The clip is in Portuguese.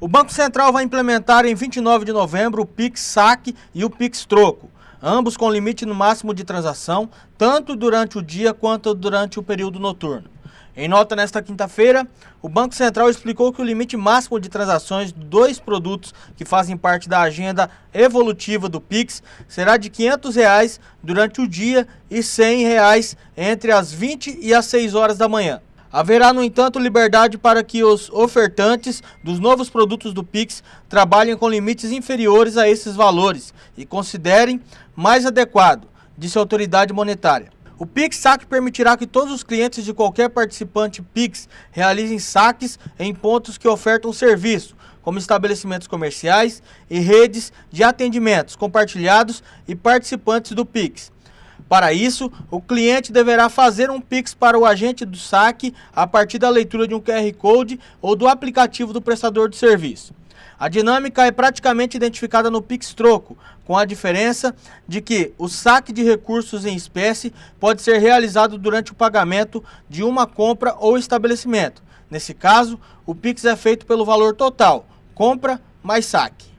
O Banco Central vai implementar em 29 de novembro o Pix Saque e o Pix Troco, ambos com limite no máximo de transação, tanto durante o dia quanto durante o período noturno. Em nota nesta quinta-feira, o Banco Central explicou que o limite máximo de transações de dois produtos que fazem parte da agenda evolutiva do Pix será de R$ 500 reais durante o dia e R$ 100 reais entre as 20 e as 6 horas da manhã. Haverá, no entanto, liberdade para que os ofertantes dos novos produtos do Pix trabalhem com limites inferiores a esses valores e considerem mais adequado, disse a autoridade monetária. O Pix Saque permitirá que todos os clientes de qualquer participante Pix realizem saques em pontos que ofertam serviço, como estabelecimentos comerciais e redes de atendimentos compartilhados e participantes do Pix. Para isso, o cliente deverá fazer um Pix para o agente do saque a partir da leitura de um QR Code ou do aplicativo do prestador de serviço. A dinâmica é praticamente identificada no Pix Troco, com a diferença de que o saque de recursos em espécie pode ser realizado durante o pagamento de uma compra ou estabelecimento. Nesse caso, o Pix é feito pelo valor total, compra mais saque.